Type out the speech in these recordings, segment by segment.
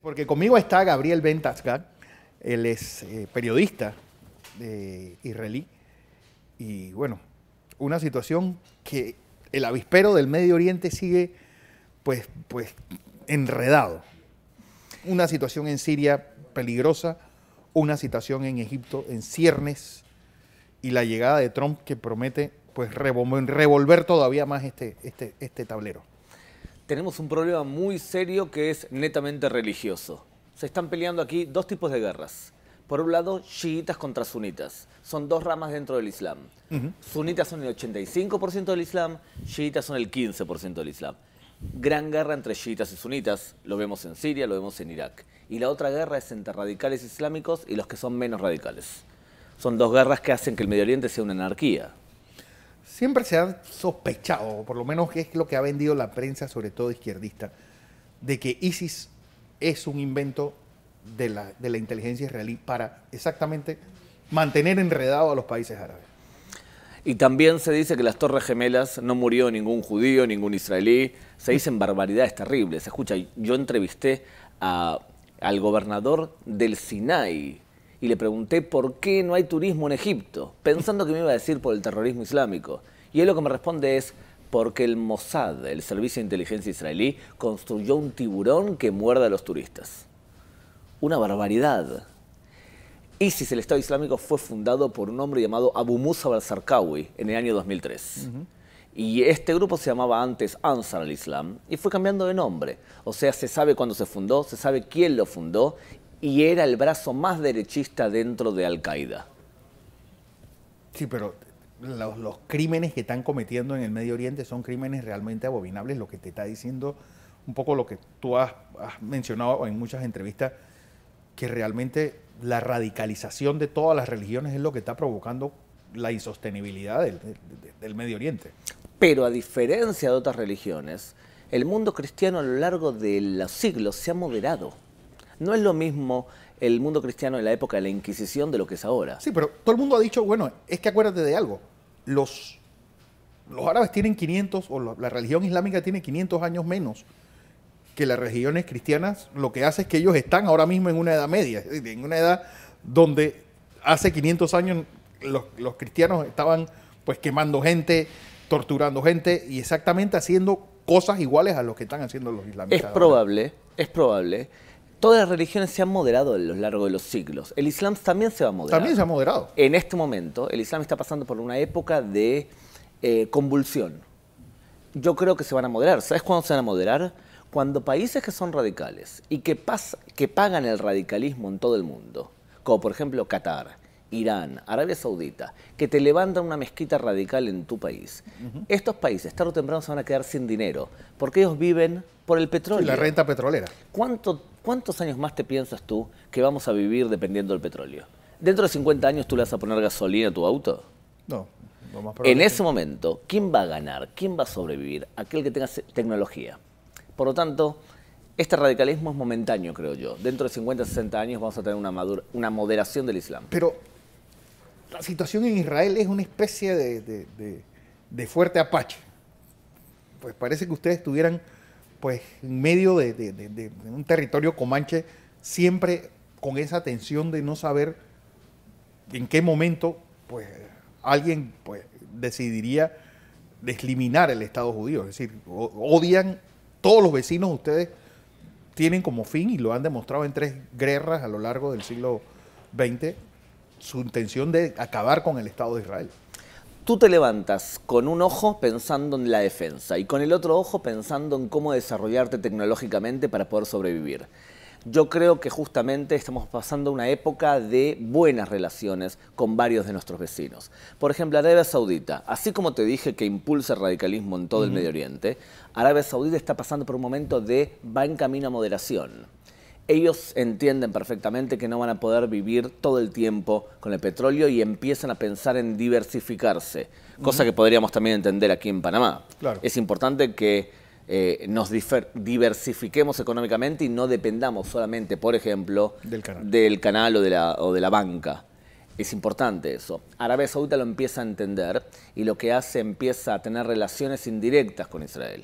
Porque conmigo está Gabriel ventascar él es eh, periodista de eh, israelí y bueno, una situación que el avispero del Medio Oriente sigue pues, pues enredado. Una situación en Siria peligrosa, una situación en Egipto en ciernes y la llegada de Trump que promete pues revolver todavía más este, este, este tablero tenemos un problema muy serio que es netamente religioso. Se están peleando aquí dos tipos de guerras. Por un lado, chiitas contra sunitas. Son dos ramas dentro del Islam. Sunitas son el 85% del Islam, chiitas son el 15% del Islam. Gran guerra entre chiitas y sunitas. Lo vemos en Siria, lo vemos en Irak. Y la otra guerra es entre radicales islámicos y los que son menos radicales. Son dos guerras que hacen que el Medio Oriente sea una anarquía siempre se ha sospechado, o por lo menos es lo que ha vendido la prensa, sobre todo izquierdista, de que ISIS es un invento de la, inteligencia israelí para exactamente mantener enredado a los países árabes. Y también se dice que las Torres Gemelas no murió ningún judío, ningún israelí. Se dicen barbaridades terribles. Escucha, yo entrevisté al gobernador del Sinai, y le pregunté por qué no hay turismo en Egipto, pensando que me iba a decir por el terrorismo islámico. Y él lo que me responde es porque el Mossad, el Servicio de Inteligencia Israelí, construyó un tiburón que muerde a los turistas. Una barbaridad. ISIS, el Estado Islámico, fue fundado por un hombre llamado Abu Musa al-Zarqawi en el año 2003. Y este grupo se llamaba antes Ansar al-Islam y fue cambiando de nombre. O sea, se sabe cuándo se fundó, se sabe quién lo fundó y era el brazo más derechista dentro de Al-Qaeda. Sí, pero los, crímenes que están cometiendo en el Medio Oriente son crímenes realmente abominables, lo que te está diciendo un poco lo que tú has, mencionado en muchas entrevistas, que realmente la radicalización de todas las religiones es lo que está provocando la insostenibilidad del, Medio Oriente. Pero a diferencia de otras religiones, el mundo cristiano a lo largo de los siglos se ha moderado. No es lo mismo el mundo cristiano en la época de la Inquisición de lo que es ahora. Sí, pero todo el mundo ha dicho, bueno, es que acuérdate de algo, los, los árabes tienen 500, o la, religión islámica tiene 500 años menos que las religiones cristianas, lo que hace es que ellos están ahora mismo en una edad media, en una edad donde hace 500 años los, cristianos estaban pues quemando gente, torturando gente y exactamente haciendo cosas iguales a lo que están haciendo los islamistas. Es probable, es probable Todas las religiones se han moderado a lo largo de los siglos. El Islam también se va a moderar. También se ha moderado. En este momento, el Islam está pasando por una época de eh, convulsión. Yo creo que se van a moderar. ¿Sabes cuándo se van a moderar? Cuando países que son radicales y que, que pagan el radicalismo en todo el mundo, como por ejemplo Qatar, Irán, Arabia Saudita, que te levantan una mezquita radical en tu país. Estos países, tarde o temprano, se van a quedar sin dinero, porque ellos viven por el petróleo. la renta petrolera. ¿Cuántos años más te piensas tú que vamos a vivir dependiendo del petróleo? ¿Dentro de 50 años tú le vas a poner gasolina a tu auto? No. en ese momento, ¿quién va a ganar? ¿Quién va a sobrevivir? Aquel que tenga tecnología. Por lo tanto, este radicalismo es momentáneo, creo yo. Dentro de 50, 60 años vamos a tener una, una moderación del Islam. Pero la situación en Israel es una especie de, fuerte apache. Pues parece que ustedes estuvieran pues, en medio de, un territorio comanche siempre con esa tensión de no saber en qué momento pues, alguien pues, decidiría desliminar el Estado judío. Es decir, odian todos los vecinos, ustedes tienen como fin y lo han demostrado en tres guerras a lo largo del siglo XX su intención de acabar con el Estado de Israel. Tú te levantas con un ojo pensando en la defensa y con el otro ojo pensando en cómo desarrollarte tecnológicamente para poder sobrevivir. Yo creo que justamente estamos pasando una época de buenas relaciones con varios de nuestros vecinos. Por ejemplo, Arabia Saudita, así como te dije que impulsa el radicalismo en todo el Medio Oriente, Arabia Saudita está pasando por un momento de va en camino a moderación ellos entienden perfectamente que no van a poder vivir todo el tiempo con el petróleo y empiezan a pensar en diversificarse, cosa que podríamos también entender aquí en Panamá. Es importante que eh, nos diversifiquemos económicamente y no dependamos solamente, por ejemplo, del canal, o, de la, o de la banca. Es importante eso. Arabia Saudita lo empieza a entender y lo que hace empieza a tener relaciones indirectas con Israel.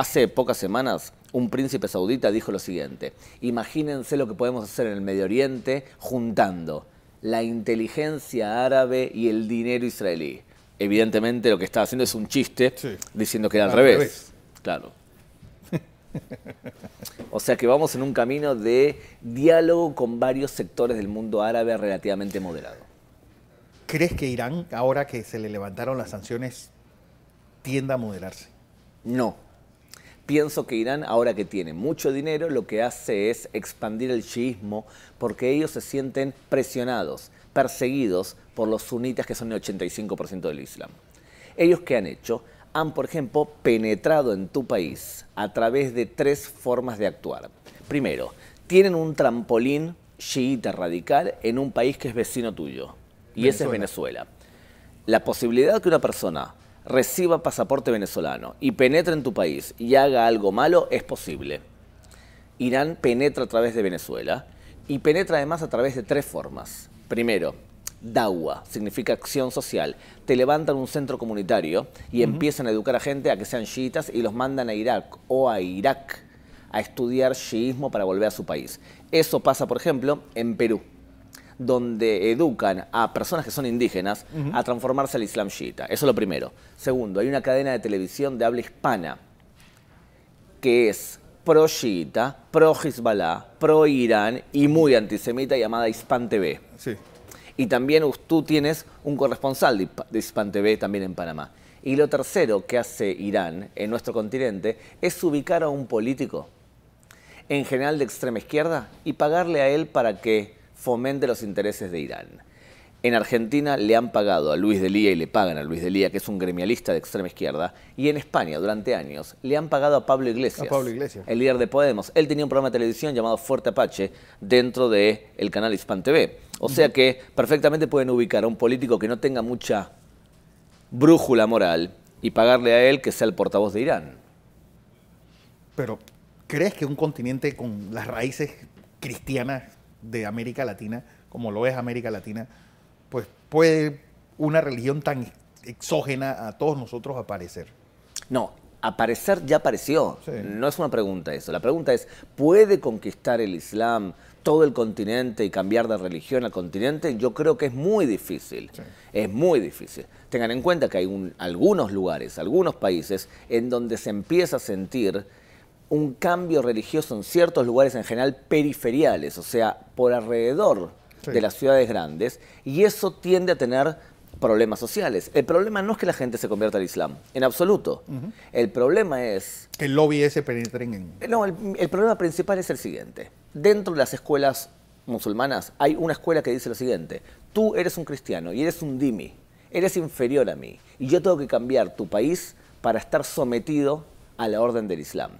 Hace pocas semanas un príncipe saudita dijo lo siguiente, imagínense lo que podemos hacer en el Medio Oriente juntando la inteligencia árabe y el dinero israelí. Evidentemente lo que está haciendo es un chiste diciendo que era al, revés. revés. Claro. O sea que vamos en un camino de diálogo con varios sectores del mundo árabe relativamente moderado. ¿Crees que Irán, ahora que se le levantaron las sanciones, tienda a moderarse? No, Pienso que Irán, ahora que tiene mucho dinero, lo que hace es expandir el chiismo porque ellos se sienten presionados, perseguidos por los sunitas que son el 85% del Islam. Ellos que han hecho, han, por ejemplo, penetrado en tu país a través de tres formas de actuar. Primero, tienen un trampolín chiita radical en un país que es vecino tuyo, y ese es Venezuela. La posibilidad que una persona reciba pasaporte venezolano y penetra en tu país y haga algo malo, es posible. Irán penetra a través de Venezuela y penetra además a través de tres formas. Primero, DAWA, significa acción social. Te levantan un centro comunitario y empiezan a educar a gente a que sean chiitas y los mandan a Irak o a Irak a estudiar chiismo para volver a su país. Eso pasa, por ejemplo, en Perú donde educan a personas que son indígenas a transformarse al Islam shiita. Eso es lo primero. Segundo, hay una cadena de televisión de habla hispana que es pro shiita, pro Hezbollah, pro Irán y muy antisemita llamada Hispan TV. Sí. Y también tú tienes un corresponsal de, de Hispan TV también en Panamá. Y lo tercero que hace Irán en nuestro continente es ubicar a un político, en general de extrema izquierda, y pagarle a él para que fomente los intereses de Irán. En Argentina le han pagado a Luis de Lía y le pagan a Luis de Lía, que es un gremialista de extrema izquierda, y en España durante años le han pagado a Pablo Iglesias, el líder de Podemos. Él tenía un programa de televisión llamado Fuerte Apache dentro del el canal Hispan TV. O sea que perfectamente pueden ubicar a un político que no tenga mucha brújula moral y pagarle a él que sea el portavoz de Irán. Pero, ¿crees que un continente con las raíces cristianas de América Latina, como lo es América Latina, pues puede una religión tan exógena a todos nosotros aparecer. No, aparecer ya apareció. No es una pregunta eso. La pregunta es, ¿puede conquistar el Islam todo el continente y cambiar de religión al continente? Yo creo que es muy difícil. Es muy difícil. Tengan en cuenta que hay algunos lugares, algunos países en donde se empieza a sentir un cambio religioso en ciertos lugares en general periferiales, o sea, por alrededor de las ciudades grandes, y eso tiende a tener problemas sociales. El problema no es que la gente se convierta al Islam, en absoluto. El problema es... Que el lobby ese penetren en... Eh, no, el, problema principal es el siguiente. Dentro de las escuelas musulmanas hay una escuela que dice lo siguiente, tú eres un cristiano y eres un dimi, eres inferior a mí, y yo tengo que cambiar tu país para estar sometido a la orden del Islam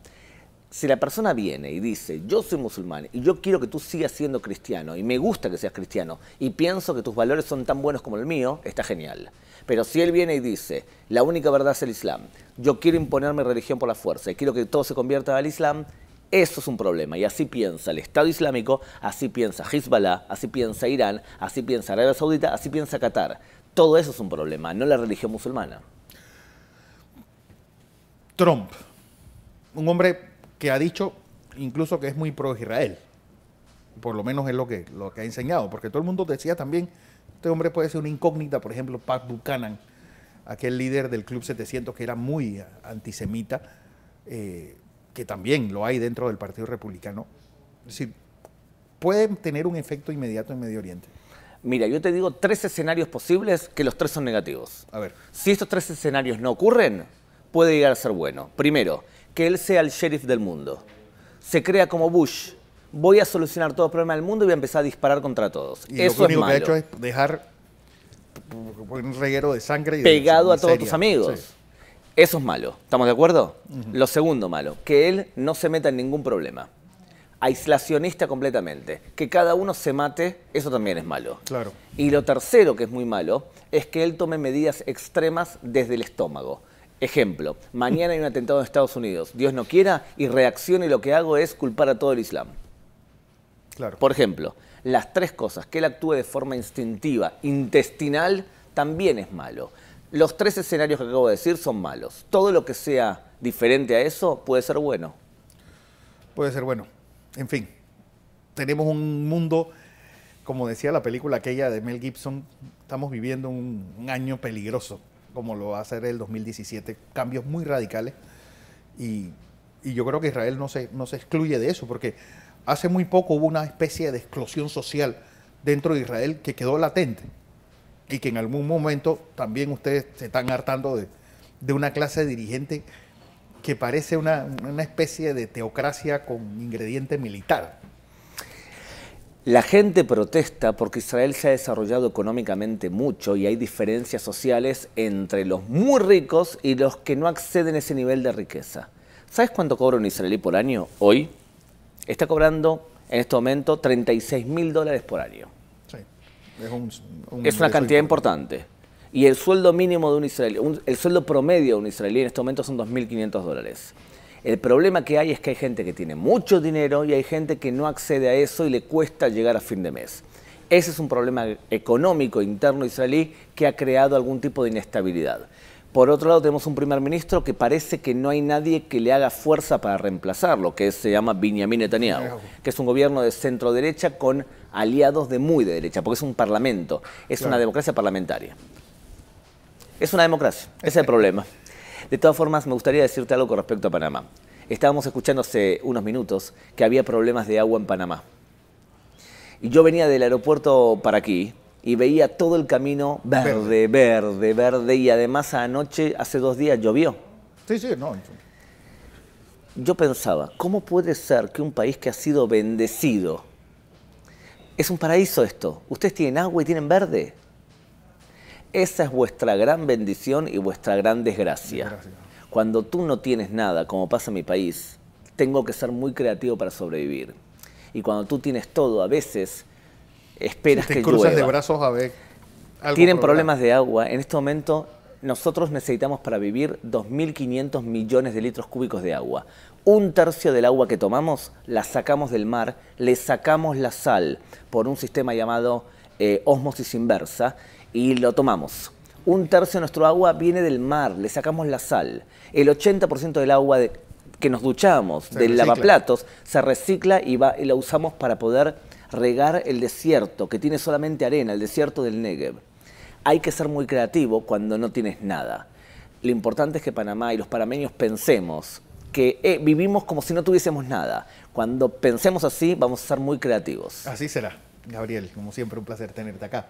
si la persona viene y dice, yo soy musulmán y yo quiero que tú sigas siendo cristiano y me gusta que seas cristiano y pienso que tus valores son tan buenos como el mío, está genial. Pero si él viene y dice, la única verdad es el Islam, yo quiero imponer mi religión por la fuerza y quiero que todo se convierta al Islam, eso es un problema. Y así piensa el Estado Islámico, así piensa Hezbollah, así piensa Irán, así piensa Arabia Saudita, así piensa Qatar. Todo eso es un problema, no la religión musulmana. Trump, un hombre que ha dicho incluso que es muy pro-Israel. Por lo menos es lo que, lo que ha enseñado. Porque todo el mundo decía también, este hombre puede ser una incógnita, por ejemplo, Pat Buchanan, aquel líder del Club 700 que era muy antisemita, eh, que también lo hay dentro del Partido Republicano. Es decir, pueden tener un efecto inmediato en Medio Oriente. Mira, yo te digo tres escenarios posibles que los tres son negativos. A ver. Si estos tres escenarios no ocurren, puede llegar a ser bueno. Primero, que él sea el sheriff del mundo. Se crea como Bush. Voy a solucionar todo los problema del mundo y voy a empezar a disparar contra todos. Y Eso lo único es malo. hecho es dejar un reguero de sangre y pegado a todos tus amigos. Eso es malo. ¿Estamos de acuerdo? Lo segundo malo, que él no se meta en ningún problema. Aislacionista completamente. Que cada uno se mate, eso también es malo. Claro. Y lo tercero que es muy malo es que él tome medidas extremas desde el estómago Ejemplo, mañana hay un atentado en Estados Unidos, Dios no quiera, y reaccione y lo que hago es culpar a todo el Islam. Claro. Por ejemplo, las tres cosas, que él actúe de forma instintiva, intestinal, también es malo. Los tres escenarios que acabo de decir son malos. Todo lo que sea diferente a eso puede ser bueno. Puede ser bueno. En fin, tenemos un mundo, como decía la película aquella de Mel Gibson, estamos viviendo un año peligroso como lo va a hacer el 2017, cambios muy radicales. Y, yo creo que Israel no se, no excluye de eso, porque hace muy poco hubo una especie de explosión social dentro de Israel que quedó latente y que en algún momento también ustedes se están hartando de, una clase de dirigente que parece una, una, especie de teocracia con ingrediente militar. La gente protesta porque Israel se ha desarrollado económicamente mucho y hay diferencias sociales entre los muy ricos y los que no acceden a ese nivel de riqueza. ¿Sabes cuánto cobra un israelí por año hoy? Está cobrando en este momento 36 mil dólares por año. Sí. Es, una cantidad importante. Y el sueldo mínimo de un israelí, el sueldo promedio de un israelí en este momento son 2.500 dólares. El problema que hay es que hay gente que tiene mucho dinero y hay gente que no accede a eso y le cuesta llegar a fin de mes. Ese es un problema económico interno israelí que ha creado algún tipo de inestabilidad. Por otro lado, tenemos un primer ministro que parece que no hay nadie que le haga fuerza para reemplazarlo, que se llama Benjamin Netanyahu, que es un gobierno de centro derecha con aliados de muy de derecha, porque es un parlamento, es una democracia parlamentaria. Es una democracia, ese es el eh, eh, problema. De todas formas, me gustaría decirte algo con respecto a Panamá. Estábamos escuchando hace unos minutos que había problemas de agua en Panamá. Y yo venía del aeropuerto para aquí y veía todo el camino verde, verde, verde. Y además anoche, hace dos días, llovió. Sí, sí, no. Yo pensaba, ¿cómo puede ser que un país que ha sido bendecido, es un paraíso esto, ustedes tienen agua y tienen verde? Esa es vuestra gran bendición y vuestra gran desgracia. Cuando tú no tienes nada, como pasa en mi país, tengo que ser muy creativo para sobrevivir. Y cuando tú tienes todo, a veces esperas que cruzas de brazos a ver. Tienen problemas de agua. En este momento nosotros necesitamos para vivir 2.500 millones de litros cúbicos de agua. Un tercio del agua que tomamos la sacamos del mar, le sacamos la sal por un sistema llamado eh, osmosis inversa y lo tomamos. Un tercio de nuestro agua viene del mar, le sacamos la sal. El 80% del agua que nos duchamos, del lavaplatos, se recicla y, va, y la usamos para poder regar el desierto, que tiene solamente arena, el desierto del Negev. Hay que ser muy creativo cuando no tienes nada. Lo importante es que Panamá y los panameños pensemos que eh, vivimos como si no tuviésemos nada. Cuando pensemos así, vamos a ser muy creativos. Así será. Gabriel, como siempre, un placer tenerte acá.